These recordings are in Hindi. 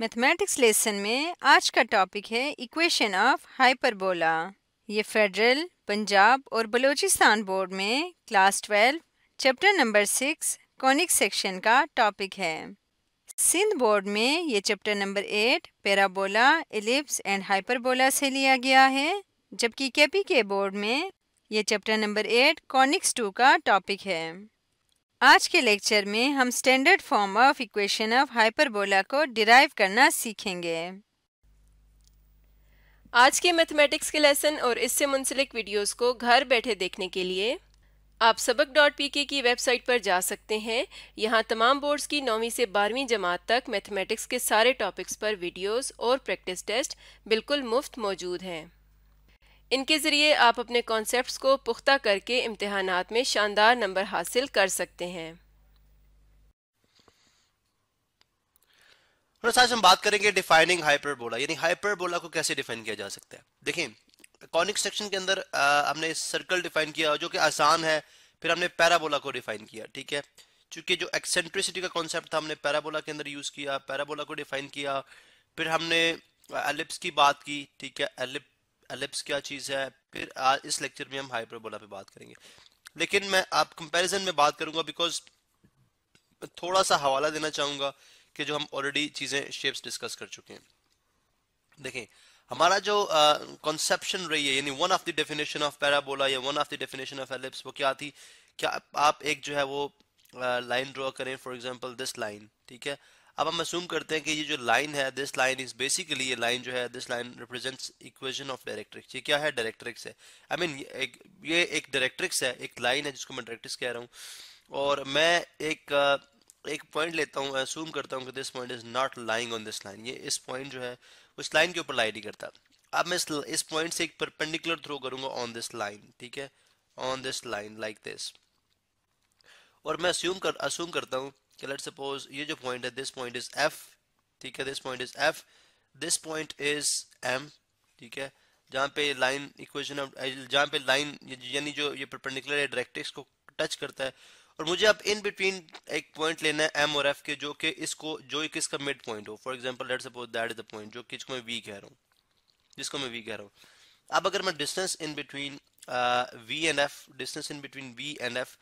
मैथमेटिक्स लेसन में आज का टॉपिक है इक्वेशन ऑफ हाइपरबोला ये फेडरल पंजाब और बलूचिस्तान बोर्ड में class twelve chapter number six conic section का टॉपिक है सिंध बोर्ड में ये chapter number eight parabola ellipse and hyperbola से लिया गया है जबकि केपी के बोर्ड में ये chapter number eight conics two का टॉपिक है आज के लेक्चर में हम standard form of equation of hyperbola को डिराइव करना सीखेंगे आज के मैथमेटिक्स के लेसन और इससे मुंसलिक वीडियोस को घर बैठे देखने के लिए आप सबक डॉट पी के की वेबसाइट पर जा सकते हैं यहाँ तमाम बोर्ड्स की नौवीं से बारहवीं जमात तक मैथमेटिक्स के सारे टॉपिक्स पर वीडियोस और प्रैक्टिस टेस्ट बिल्कुल मुफ्त मौजूद हैं इनके ज़रिए आप अपने कॉन्सेप्ट्स को पुख्ता करके इम्तहान में शानदार नंबर हासिल कर सकते हैं आज हम बात करेंगे डिफाइनिंग हाइपरबोला यानी हाइपरबोला को कैसे डिफाइन किया जा सकता है देखें कॉनिक सेक्शन के अंदर आ, हमने सर्कल डिफाइन किया जो कि आसान है फिर हमने पैराबोला को डिफाइन किया ठीक है चूंकि जो एक्सेंट्रिसिटी का कॉन्सेप्ट था हमने पैराबोला के अंदर यूज़ किया पैराबोला को डिफाइन किया फिर हमने एलिप्स की बात की ठीक है एलिप एलिप्स क्या चीज़ है फिर आज इस लेक्चर में हम हाइपरबोला पे बात करेंगे लेकिन मैं आप कंपैरिजन में बात करूंगा बिकॉज थोड़ा सा हवाला देना चाहूंगा कि जो हम ऑलरेडी चीज़ें शेप्स डिस्कस कर चुके हैं देखें हमारा जो कंसेप्शन uh, रही है यानी one of the definition of parabola या one of the definition of ellipse वो क्या थी क्या आप एक जो है वो लाइन uh, ड्रॉ करें फॉर एग्जाम्पल दिस लाइन ठीक है अब हम असूम करते हैं कि ये जो लाइन है दिस लाइन इज बेसिकली ये लाइन जो है this line represents equation of directrix ये क्या है डायरेक्ट्रिक्स है आई I मीन mean, एक ये एक डायरेक्ट्रिक्स है एक लाइन है जिसको मैं डायरेक्ट्रिक्स कह रहा हूँ और मैं एक एक पॉइंट लेता हूँ असूम करता हूँ कि this point is not lying on this line ये इस पॉइंट जो है उस लाइन के ऊपर लाई नहीं करता अब मैं इस पॉइंट से एक परपेंडिकुलर थ्रो करूंगा ऑन दिस लाइन ठीक है on this line like this और मैं असूम कर असूम करता हूँ कि लेट सपोज ये जो पॉइंट है दिस पॉइंट इज एफ ठीक है this point is F this point is M ठीक है जहाँ पे लाइन इक्वेशन ऑफ जहाँ पे लाइन यानी जो ये परपेंडिकुलर है डायरेक्टिक्स को टच करता है और मुझे अब इन बिटवीन एक पॉइंट लेना है एम और एफ के जो कि इसको जो कि इसका मिड पॉइंट हो for example let suppose that is the point जो कि इसको मैं वी कह रहा हूँ जिसको मैं वी कह रहा हूँ अब अगर मैं distance in between V and F distance in between V and F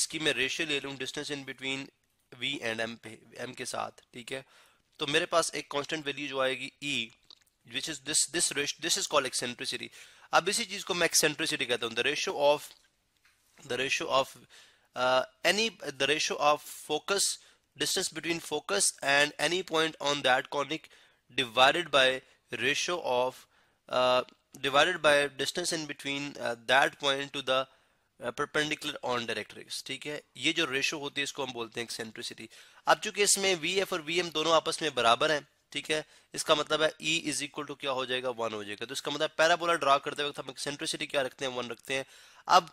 इसकी मैं रेशियो ले लूँ distance in between V and M पे एम के साथ ठीक है तो मेरे पास एक कॉन्स्टेंट वैल्यू जो आएगी E which is this this ratio this is called eccentricity अब इसी चीज को मैं एक्सेंट्रिसिटी कहता हूँ the ratio of the ratio of any the ratio of focus distance between focus and any point on that conic divided by ratio of divided by distance in between that point to the perpendicular on directrix ठीक है ये जो रेशो होती है इसको हम बोलते हैं एक्सेंट्रिसिटी अब चूंकि इसमें वी एफ और वी एम दोनों आपस में बराबर हैं ठीक है इसका मतलब है ई इज इक्वल टू क्या हो जाएगा वन हो जाएगा तो इसका मतलब पैराबोला ड्रा करते वक्त हम एक्सेंट्रिसिटी क्या रखते हैं वन रखते हैं अब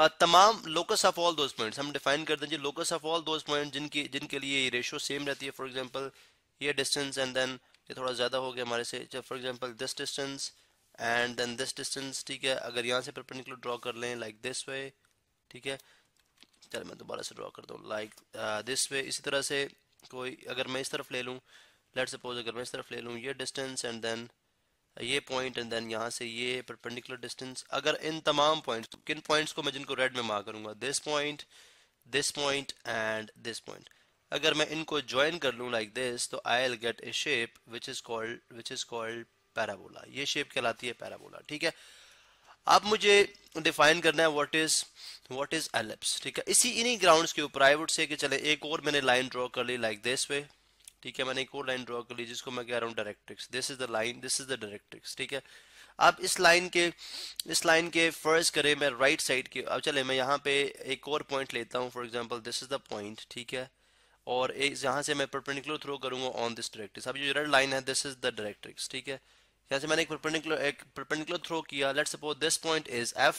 uh, तमाम locus of all those points हम डिफाइन करते हैं जी locus of all those point जिनकी जिनके लिए ये रेशो सेम रहती है फॉर एग्जाम्पल ये डिस्टेंस एंड देन ये थोड़ा ज़्यादा हो गया हमारे से for example this distance and then this distance ठीक है अगर यहाँ से परपेंडिकुलर ड्रॉ कर लें लाइक दिस वे ठीक है चल मैं दोबारा से ड्रॉ करता हूँ लाइक दिस वे इसी तरह से कोई अगर मैं इस तरफ ले लूँ लेट सपोज अगर मैं इस तरफ ले लूँ ये डिस्टेंस एंड देन ये पॉइंट एंड देन यहाँ से ये परपेंडिकुलर डिस्टेंस अगर इन तमाम पॉइंट तो किन पॉइंट्स को मैं जिनको रेड में मार करूँगा this point this point and this point अगर मैं इनको ज्वाइन कर लूँ लाइक दिस तो I'll get a shape which is called which is called parabola ये शेप कहलाती है पैराबोला ठीक है अब मुझे डिफाइन करना है what is what is ellipse ठीक है इसी इन्हीं ग्राउंड्स के ऊपर आई वुड से कि चले एक और मैंने लाइन ड्रॉ कर ली लाइक दिस वे ठीक है मैंने एक और लाइन ड्रॉ कर ली जिसको मैं कह रहा हूँ directrix this is the line this is the directrix ठीक है अब इस लाइन के इस लाइन के फर्ज करें मैं राइट right साइड के अब चले मैं यहाँ पे एक और पॉइंट लेता हूँ for example this is the point ठीक है और एक यहाँ से मैं परपेंडिकुलर थ्रो करूंगा ऑन दिस डायरेक्ट्रिक्स अब जो रेड लाइन है दिस इज द डायरेक्ट्रिक्स ठीक है जैसे मैंने एक परपेंडिकुलर एक परपेंडिकुलर थ्रो किया let suppose this point is F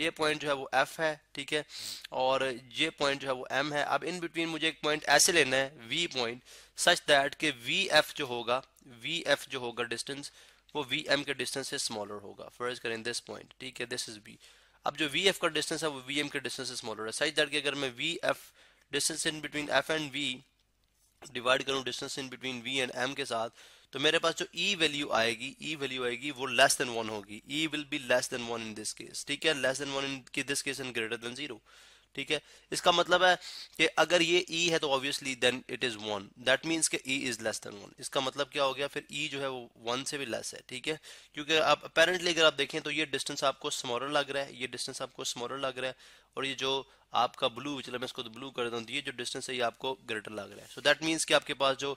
ये पॉइंट जो है वो एफ है ठीक है और ये पॉइंट जो है वो एम है अब इन बिटवीन मुझे एक पॉइंट ऐसे लेना है वी पॉइंट सच दैट के वी एफ जो होगा वी एफ जो होगा डिस्टेंस वो वी एम के डिस्टेंस से स्मॉलर होगा फर्ज करें दिस पॉइंट ठीक है दिस इज बी अब जो वी एफ का डिस्टेंस है वो वी एम के डिस्टेंस से स्मॉलर है सच दैट के अगर मैं V F distance in between F and V divide करूँ distance in between V and M के साथ तो मेरे पास जो e वैल्यू आएगी e वैल्यू आएगी वो लेस देन वन होगी e will be less than one in this case ठीक है less than one in this case in greater than zero ठीक है इसका मतलब है कि अगर ये e है तो obviously then it is one that means के e is less than one इसका मतलब क्या हो गया फिर e जो है वो वन से भी लेस है ठीक है क्योंकि आप अपेरेंटली अगर आप देखें तो ये डिस्टेंस आपको स्मॉलर लग रहा है ये डिस्टेंस आपको स्मॉलर लग रहा है और ये जो आपका ब्लू चलो मैं इसको ब्लू कर देता हूँ ये जो डिस्टेंस है ये आपको ग्रेटर लग रहा है सो दैट मीन्स कि आपके पास जो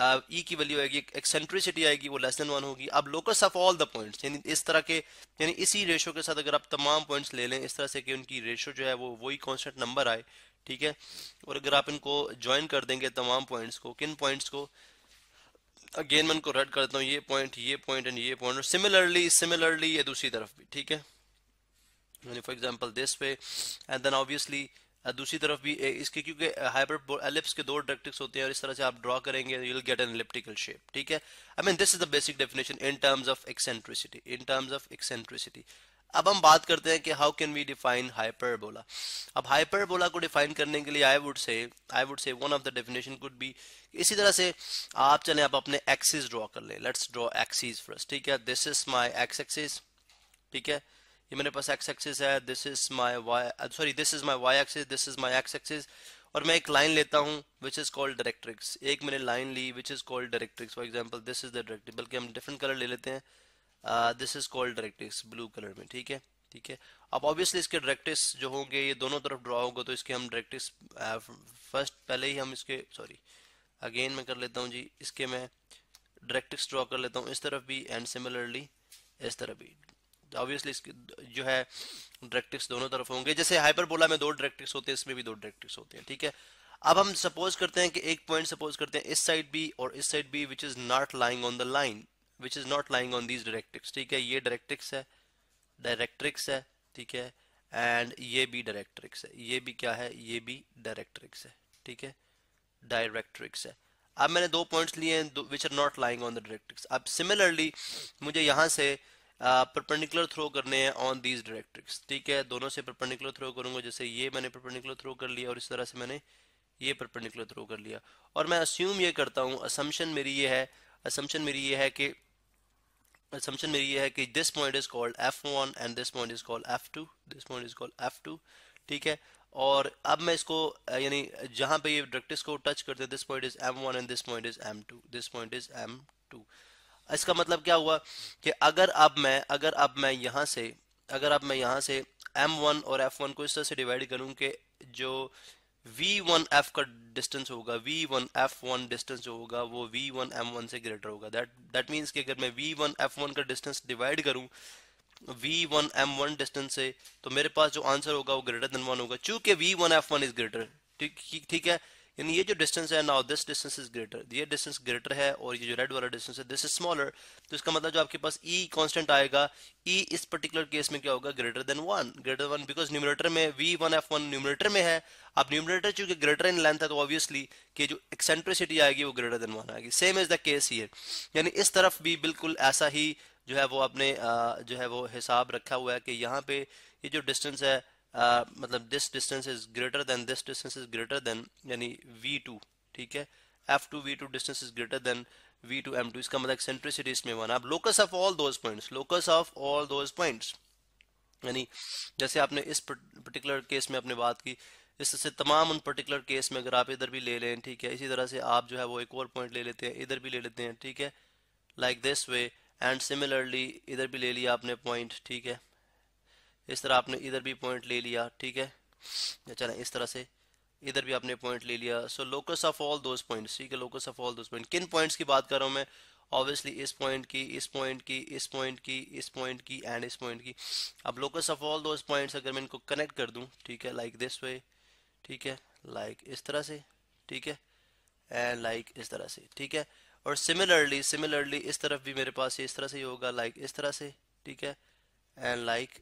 ई e की वैल्यू आएगी एक्सेंट्रिसिटी आएगी वो लेस देन वन होगी अब locus of all the points यानी इस तरह के यानी इसी रेशो के साथ अगर आप तमाम पॉइंट्स ले लें इस तरह से कि उनकी रेशो जो है वो वही कॉन्स्टेंट नंबर आए ठीक है और अगर आप इनको ज्वाइन कर देंगे तमाम पॉइंट्स को किन पॉइंट्स को अगेन मैं इनको रद्द करता हूँ ये पॉइंट ये पॉइंट एंड ये पॉइंट सिमिलरली सिमिलरली ये दूसरी तरफ भी ठीक है फॉर एग्जाम्पल दिस पे एंड देन ऑब्वियसली दूसरी तरफ भी इसके क्योंकि हाइब्रिड एलिप्स के दो डायरेक्ट्रिक्स होते हैं और इस तरह से आप ड्रॉ करेंगे you will get an elliptical shape ठीक है I mean this is the basic definition in terms of eccentricity in terms of eccentricity अब हम बात करते हैं कि how can we define hyperbola अब हाइपरबोला को डिफाइन करने के लिए I would say I would say one of the definition could be इसी तरह से आप चले आप अपने एक्सिस ड्रॉ कर लें लेट्स ड्रॉ एक्सिस फर्स्ट ठीक है this is my X axis ठीक है ये मेरे पास एक्स एक्सिस है this is my Y sorry this is my Y axis this is my X axis और मैं एक लाइन लेता हूँ विच इज़ कॉल्ड डायरेक्ट्रिक्स एक मैंने लाइन ली which is called directrix for example this is the directrix बल्कि हम डिफरेंट कलर ले लेते हैं this is called directrix blue colour में ठीक है ठीक है अब ऑब्वियसली इसके डायरेक्ट्रिक्स जो होंगे ये दोनों तरफ ड्रा होगा तो इसके हम डायरेक्ट्रिक्स फर्स्ट uh, पहले ही हम इसके सॉरी अगेन मैं कर लेता हूँ जी इसके मैं डायरेक्ट्रिक्स ड्रा कर लेता हूँ इस तरफ भी एंड सिमिलरली इस तरफ भी ऑब्वियसली जो है डायरेक्ट्रिक्स दोनों तरफ होंगे जैसे हाइपरबोला में दो डायरेक्ट्रिक्स होते हैं इसमें भी दो डायरेक्ट्रिक्स होते हैं ठीक है अब हम सपोज करते हैं कि एक पॉइंट सपोज करते हैं इस साइड बी और इस side B which is not lying on the line which is not lying on these directrix ठीक है ये डायरेक्ट्रिक्स है डायरेक्ट्रिक्स है ठीक है एंड ये भी डायरेक्ट्रिक्स है ये भी क्या है ये भी डायरेक्ट्रिक्स है ठीक है डायरेक्ट्रिक्स है अब मैंने दो पॉइंट्स लिए हैं which are not lying on the directrix अब सिमिलरली मुझे यहाँ से परपेंडिकुलर थ्रो करने हैं ऑन दीज डायरेक्ट्रिक्स ठीक है दोनों से परपेंडिकुलर थ्रो करूंगा जैसे ये मैंने परपेंडिकुलर थ्रो कर लिया और इस तरह से मैंने ये परपेंडिकुलर थ्रो कर लिया और मैं अस्यूम ये करता हूँ असम्पशन मेरी ये है असम्पशन मेरी ये है कि assumption मेरी ये है कि this point is called f1 and this point is called f2 this point is called f2 ठीक है और अब मैं इसको यानी जहां पे ये डायरेक्ट्रिक्स को टच करते हैं this point is M one and this point is M two this point is M two इसका मतलब क्या हुआ कि अगर अब मैं अगर अब मैं यहाँ से अगर अब मैं यहाँ से M1 और F1 को इस तरह से डिवाइड करूँ कि जो V1F का डिस्टेंस होगा V1F1 डिस्टेंस जो होगा वो V1M1 से ग्रेटर होगा दैट दैट मीन्स कि अगर मैं V1F1 का डिस्टेंस डिवाइड करूँ V1M1 डिस्टेंस से तो मेरे पास जो आंसर होगा वो ग्रेटर देन वन होगा चूंकि V1F1 इज ग्रेटर ठीक ठीक है यानी ये जो डिस्टेंस है now this distance is greater ये डिस्टेंस ग्रेटर है और ये जो रेड वाला डिस्टेंस है दिस इज स्मॉलर तो इसका मतलब जो आपके पास e कांस्टेंट आएगा ई e इस पर्टिकुलर केस में क्या होगा greater than one greater one because numerator में V one F one numerator में है अब न्यूमरेटर चूंकि ग्रेटर इन लेंथ है तो ऑब्वियसली कि जो एक्सेंट्रिसिटी आएगी वो ग्रेटर देन वन आएगी सेम इज द केस ये यानी इस तरफ भी बिल्कुल ऐसा ही जो है वो आपने जो है वो हिसाब रखा हुआ है कि यहाँ पे ये जो डिस्टेंस है मतलब this distance is greater than this distance is greater than यानी वी टू ठीक है F two V two distance is greater than V two M two इसका मतलब एक्सेंट्रिसिटी इसमें वन आप locus of all those points locus of all those points यानी जैसे आपने इस पर्टिकुलर केस में आपने बात की इससे तमाम उन पर्टिकुलर केस में अगर आप इधर भी ले लें ठीक है इसी तरह से आप जो है वो एक और पॉइंट ले लेते हैं इधर भी ले लेते हैं ठीक है like this way and similarly इधर भी ले लिया आपने पॉइंट ठीक है इस तरह आपने इधर भी पॉइंट ले लिया ठीक है चलें इस तरह से इधर भी आपने पॉइंट ले लिया so locus of all those point ठीक है locus of all those point किन पॉइंट्स की बात कर रहा हूँ मैं ऑब्वियसली इस पॉइंट की इस पॉइंट की इस पॉइंट की इस पॉइंट की एंड इस पॉइंट की अब locus of all those points अगर मैं इनको कनेक्ट कर दूँ ठीक है लाइक दिस वे ठीक है लाइक इस तरह से ठीक है एंड लाइक इस तरह से ठीक है और सिमिलरली सिमिलरली इस तरफ भी मेरे पास ये इस तरह से ही होगा लाइक इस तरह से ठीक है एंड लाइक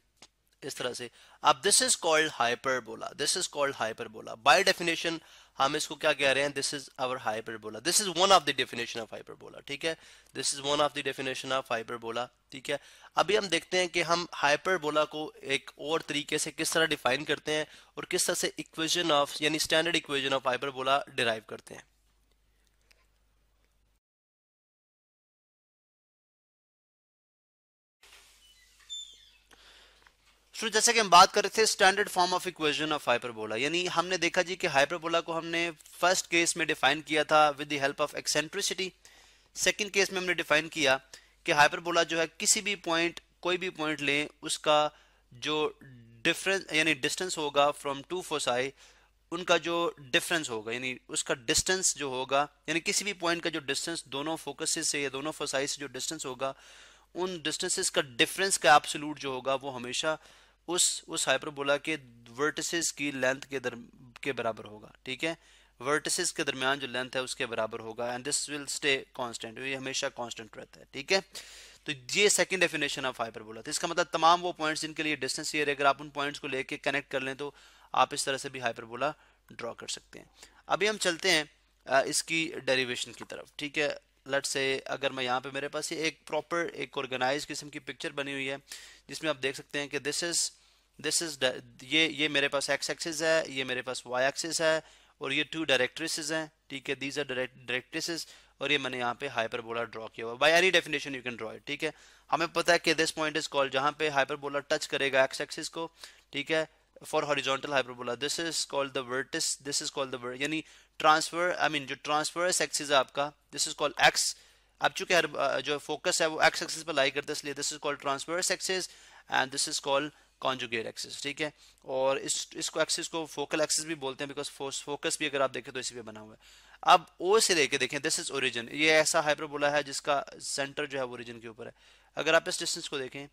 इस तरह से अब this is called hyperbola this is called hyperbola by definition हम इसको क्या कह रहे हैं this is our hyperbola this is one of the definition of hyperbola ठीक है this is one of the definition of hyperbola ठीक है अभी हम देखते हैं कि हम हाइपरबोला को एक और तरीके से किस तरह डिफाइन करते हैं और किस तरह से इक्वेजन ऑफ यानी standard equation of hyperbola derive करते हैं सो so, जैसे कि हम बात कर रहे थे standard form of equation of hyperbola यानी हमने देखा जी कि हाइपरबोला को हमने फर्स्ट केस में डिफाइन किया था with the help of eccentricity second case में हमने डिफाइन किया कि हाइपरबोला जो है किसी भी पॉइंट कोई भी पॉइंट लें उसका जो डिफरेंस यानी डिस्टेंस होगा फ्रॉम टू फोसाई उनका जो डिफरेंस होगा यानी उसका डिस्टेंस जो होगा यानी किसी भी पॉइंट का जो डिस्टेंस दोनों फोकस से या दोनों फोसाई से जो डिस्टेंस होगा उन डिस्टेंसेस का डिफरेंस का एब्सोल्यूट जो होगा वो हमेशा उस उस हाइपरबोला के वर्टिसेस की लेंथ के दर के बराबर होगा ठीक है वर्टिसेस के दरमियान जो लेंथ है उसके बराबर होगा and this will stay constant ये हमेशा कांस्टेंट रहता है ठीक है तो ये सेकंड डेफिनेशन ऑफ हाइपरबोला तो इसका मतलब तमाम वो पॉइंट्स जिनके लिए डिस्टेंस ये अगर आप उन पॉइंट्स को लेके कनेक्ट कर लें तो आप इस तरह से भी हाइपरबोला ड्रॉ कर सकते हैं अभी हम चलते हैं इसकी डेरिवेशन की तरफ ठीक है लट से अगर मैं यहाँ पे मेरे पास ये एक प्रॉपर एक ऑर्गेनाइज किस्म की पिक्चर बनी हुई है जिसमें आप देख सकते हैं कि दिस इज दिस इज ये ये मेरे पास एक्स एक्सिस है ये मेरे पास वाई एक्सिस है और ये टू डायरेक्ट्रिसेज हैं ठीक है दीज आर डायरेक्ट्रिसेज और ये मैंने यहाँ पे हाइपरबोला ड्रॉ किया हुआ by any definition you can draw it ठीक है हमें पता है कि दिस पॉइंट इज कॉल्ड जहाँ पे हाइपरबोला टच करेगा एक्स एक्सिस को ठीक है for horizontal hyperbola this is called the vertex this is called the यानी ट्रांसफर आई मीन जो ट्रांसफर्स एक्सिस है आपका दिस इज कॉल्ड एक्स अब चूंकि हर जो फोकस है वो एक्स एक्सिस पर लाई करता है इसलिए this is called transverse axis and this is called conjugate axis ठीक है और इस इसको एक्सिस को फोकल एक्सिस भी बोलते हैं बिकॉज फोकस भी अगर आप देखें तो इसी पे बना हुआ है अब ओ से लेके देखें दिस इज ओरिजिन ये ऐसा हाइपरबोला है जिसका सेंटर जो है ओरिजिन के ऊपर है अगर आप इस डिस्टेंस को देखें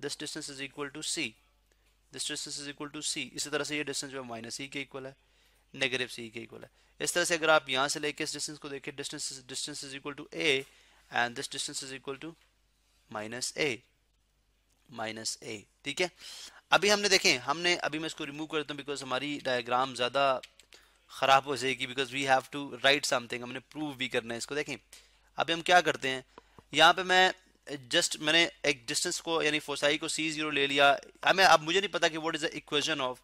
this distance is equal to C this distance is equal to C इसी तरह से ये डिस्टेंस जो है माइनस ई e के इक्वल है नेगेटिव सी के इक्वल है इस तरह से अगर आप यहाँ से लेके इस डिस्टेंस को देखें distance distance is equal to A and this distance is equal to minus A minus A ठीक है अभी हमने देखें हमने अभी मैं इसको रिमूव करता हूँ बिकॉज हमारी डायग्राम ज़्यादा ख़राब हो जाएगी because we have to write something हमने प्रूव भी करना है इसको देखें अभी हम क्या करते हैं यहाँ पे मैं जस्ट मैंने एक डिस्टेंस को यानी फोसाई को सी जीरो ले लिया हमें अब मुझे नहीं पता कि what is the equation of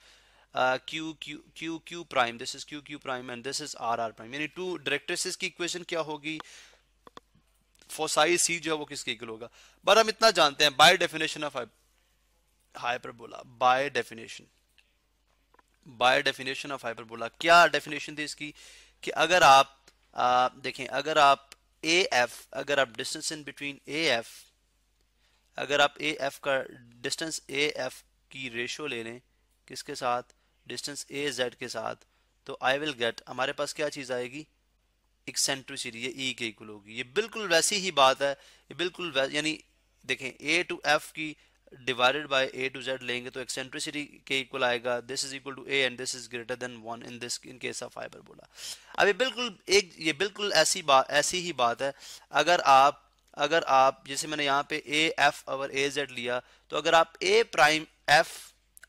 Q Q Q Q prime this is Q Q prime and this is R R prime यानी टू डायरेक्ट्रेसेस की इक्वेशन क्या होगी फोसाई सी जो है वो किसके इक्वल होगा बट हम इतना जानते हैं by definition of hyperbola by definition by definition of hyperbola क्या डेफिनेशन थी इसकी कि अगर आप आ, देखें अगर आप ए एफ अगर आप distance in between A F अगर आप ए एफ का डिस्टेंस ए एफ की रेशो ले लें किसके साथ डिस्टेंस ए जेड के साथ तो आई विल गेट हमारे पास क्या चीज़ आएगी एक्सेंट्रिसिटी ये ई e के इक्वल होगी ये बिल्कुल वैसी ही बात है ये बिल्कुल यानी देखें ए टू एफ की divided by A to Z लेंगे तो एक्सेंट्रिसिटी के इक्वल आएगा this is equal to A and this is greater than one in this in case of बोला अब ये बिल्कुल एक ये बिल्कुल ऐसी बात ऐसी ही बात है अगर आप अगर आप जैसे मैंने यहाँ पे ए एफ और ए जेड लिया तो अगर आप ए प्राइम एफ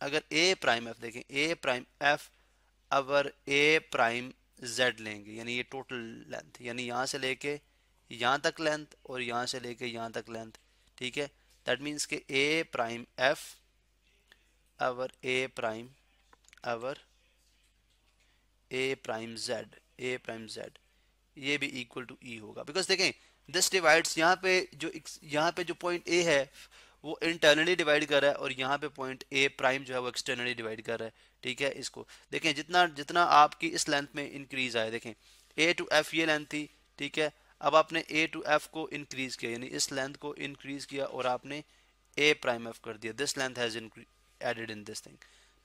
अगर ए प्राइम एफ देखें A prime F over A prime Z लेंगे यानी ये टोटल लेंथ यानी यहाँ से लेके यहाँ तक लेंथ और यहाँ से लेके यहाँ तक लेंथ ठीक है दैट मीन्स के A prime F over A prime over A prime Z A prime Z ये भी इक्वल टू ई होगा बिकॉज देखें दिस डिवाइड्स यहाँ पे जो यहाँ पे जो पॉइंट ए है वो इंटरनली डिवाइड कर रहा है और यहाँ पे पॉइंट ए प्राइम जो है वो एक्सटर्नली डिवाइड कर रहा है ठीक है इसको देखें जितना जितना आपकी इस लेंथ में इंक्रीज आए देखें ए टू एफ ये लेंथ थी ठीक है अब आपने ए टू एफ को इंक्रीज किया यानी इस लेंथ को इंक्रीज किया और आपने ए प्राइम एफ कर दिया this length has added in this thing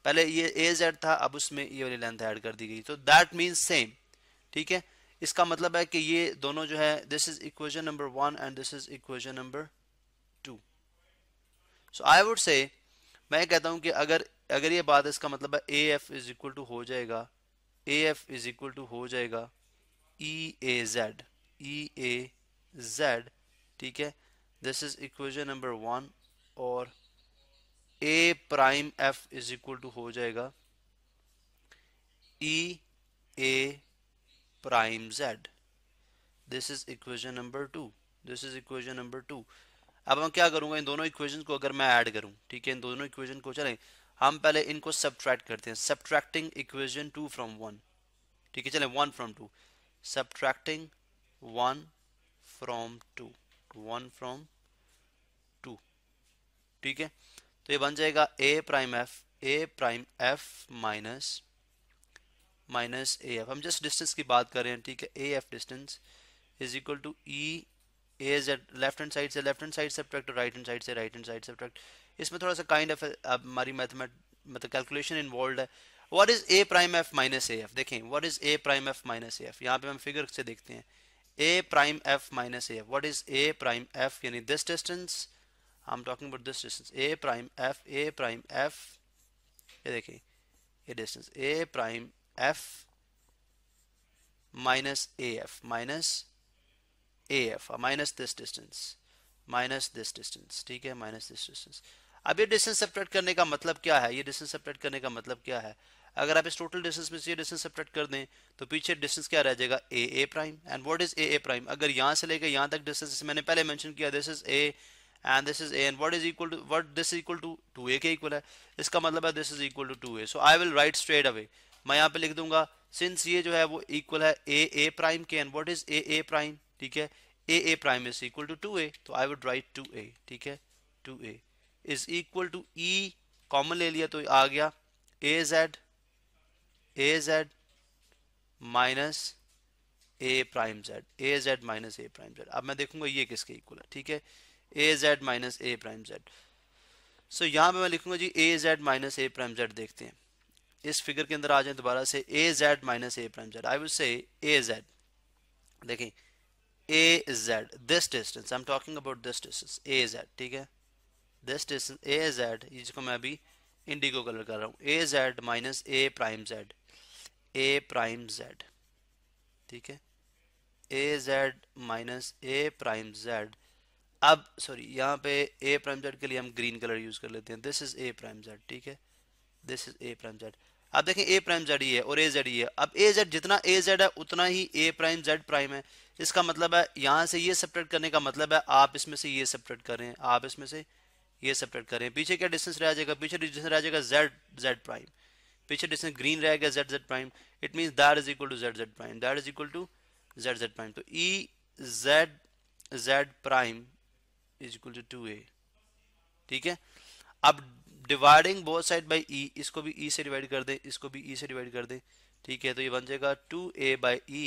पहले ये ए जेड था अब उसमें ये वाली लेंथ ऐड कर दी गई तो दैट मीन्स सेम ठीक है इसका मतलब है कि ये दोनों जो है this is equation number one and this is equation number two so I would say मैं कहता हूं कि अगर अगर ये बात इसका मतलब है A F is equal to हो जाएगा A F is equal to हो जाएगा E A Z E A Z ठीक है this is equation number one और A prime F is equal to हो जाएगा E A prime Z this is equation number two this is equation number two अब मैं क्या करूंगा इन दोनों इक्वेजन को अगर मैं ऐड करूं ठीक है इन दोनों इक्वेजन को चलें हम पहले इनको सब्ट्रैक्ट करते हैं subtracting equation two from one ठीक है चलें one from two subtracting one from two one from two ठीक है तो ये बन जाएगा A prime F A prime F minus minus A F हम जस्ट डिस्टेंस की बात कर रहे हैं ठीक है A F distance is equal to E A Z left hand side से लेफ्ट हैंड साइड सब्ट्रैक्ट और राइट हैंड साइड से राइट हैंड साइड सब्ट्रैक्ट इसमें थोड़ा सा काइंड ऑफ हमारी मैथमेट मतलब कैलकुलेशन इन्वॉल्व है what is A prime F minus A F देखें what is A prime F minus A F यहाँ पे हम फिगर से देखते हैं a prime f minus af. What is a prime f? Yani this distance. I'm talking about this distance. a prime f, a prime f. ये देखिए ये distance a prime f minus af minus af minus this distance minus this distance ठीक है minus this distance अब ये डिस्टेंस सेपरेट करने का मतलब क्या है ये डिस्टेंस सेपरेट करने का मतलब क्या है अगर आप इस टोटल डिस्टेंस में से डिस्टेंस सेपरेट कर दें तो पीछे डिस्टेंस क्या रह जाएगा A A prime and what is A A prime अगर यहाँ से लेकर यहाँ तक डिस्टेंस जैसे मैंने पहले मेंशन किया this is A and this is A and what is equal to what this is equal to two A के इक्वल है इसका मतलब है this is equal to two A so I will write straight away मैं यहाँ पे लिख दूंगा सिंस ये जो है वो इक्वल है ए ए प्राइम के and what is A A prime ठीक है A A prime is equal to two A तो I would write two A ठीक है two A is equal to E common ले लिया तो आ गया A Z A Z minus A prime Z A Z minus A prime Z अब मैं देखूंगा ये किसके इक्वल है ठीक है A Z minus A prime Z so यहां पे मैं लिखूंगा G A Z minus A prime Z देखते हैं इस फिगर के अंदर आ जाए दोबारा से A Z minus A prime Z I would say A Z देखें A Z this distance I am talking about this distance A Z ठीक है दिस डिस्टेंस ए जेड जिसको मैं अभी इंडिगो कलर कर रहा हूँ A Z minus A prime Z A prime Z ठीक है A Z minus A prime Z अब सॉरी यहाँ पे ए प्राइम जेड के लिए हम ग्रीन कलर यूज़ कर लेते हैं this is A prime Z ठीक है this is A prime Z अब देखें ए प्राइम जेड ही है और ए जेड ये है अब ए जेड जितना ए जेड है उतना ही ए प्राइम जेड प्राइम है इसका मतलब है यहाँ से ये सेपरेट करने का मतलब है आप इसमें से ये सेपरेट करें आप इसमें से ये सेपरेट करें पीछे क्या डिस्टेंस रह जाएगा पीछे डिस्टेंस रह जाएगा जेड जेड प्राइम पीछे डिस्टेंस ग्रीन रह गया Z Z prime it mean that is equal to Z Z prime that is equal to Z Z prime तो E Z Z prime is equal to two A ठीक है अब dividing both side by E इसको भी ई e से डिवाइड कर दें इसको भी ई e से डिवाइड कर दें ठीक है तो ये बन जाएगा टू ए बाई ई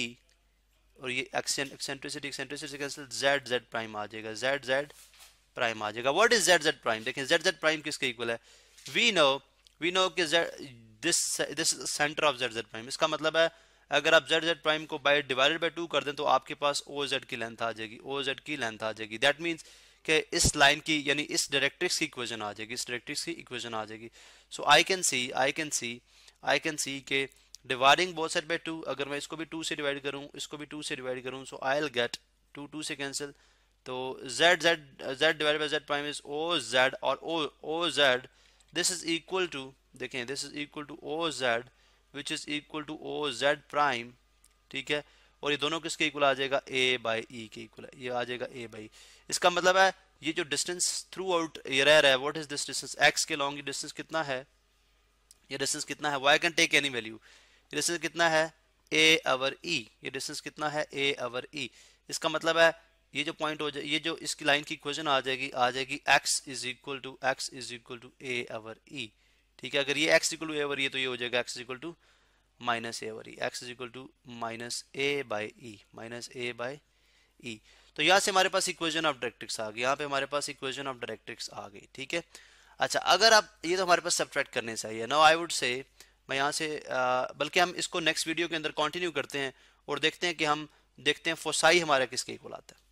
और ये एक्सेंट eccentricity eccentricity cancel Z Z prime आ जाएगा जेड जेड प्राइम आ जाएगा what is Z Z prime देखें जेड जेड प्राइम किसके इक्वल है वी नो वी नो कि Z this this is centre of Z Z prime इसका मतलब है अगर आप जेड जेड प्राइम को बाय डिवाइडेड बाय टू कर दें तो आपके पास ओ जेड की लेंथ आ जाएगी ओ जेड की लेंथ आ जाएगी दैट मीन्स के इस लाइन की यानी इस डायरेक्ट्रिक्स की इक्वेशन आ जाएगी इस डायरेक्ट्रिक्स की इक्वेशन आ जाएगी so I can see I can see I can see के dividing both side by two अगर मैं इसको भी टू से डिवाइड करूँ इसको भी टू से डिवाइड करूँ so I'll get two two से कैंसिल तो Z Z Z divide by Z prime is O Z और O O Z this is equal to देखें this is equal to O Z which is equal to O Z prime ठीक है और ये दोनों किसके इक्वल आ जाएगा ए बाई ई के इक्वल ये आ जाएगा ए बाई e। इसका मतलब है ये जो डिस्टेंस थ्रू आउट ये रह रहा है what is this distance X के लॉन्ग डिस्टेंस कितना है ये डिस्टेंस कितना है Y can take any value distance कितना है ए अवर ई ये डिस्टेंस कितना है ए अवर ई इसका मतलब है ये जो पॉइंट हो जाए ये जो इसकी लाइन की इक्वेशन आ जाएगी आ जाएगी X is equal to X is equal to A over E ठीक है अगर ये x equal to A over E तो ये हो जाएगा X equal to minus A over E X is equal to minus A by E minus A by E तो यहाँ से हमारे पास इक्वेशन ऑफ डायरेक्ट्रिक्स आ गई यहाँ पे हमारे पास इक्वेशन ऑफ डायरेक्ट्रिक्स आ गई ठीक है अच्छा अगर आप ये तो हमारे पास सब्ट्रैक्ट करने से आई है नाउ आई वुड से मैं यहाँ से बल्कि हम इसको नेक्स्ट वीडियो के अंदर कंटिन्यू करते हैं और देखते हैं कि हम देखते हैं फोसाई हमारा किसके इक्वल आता है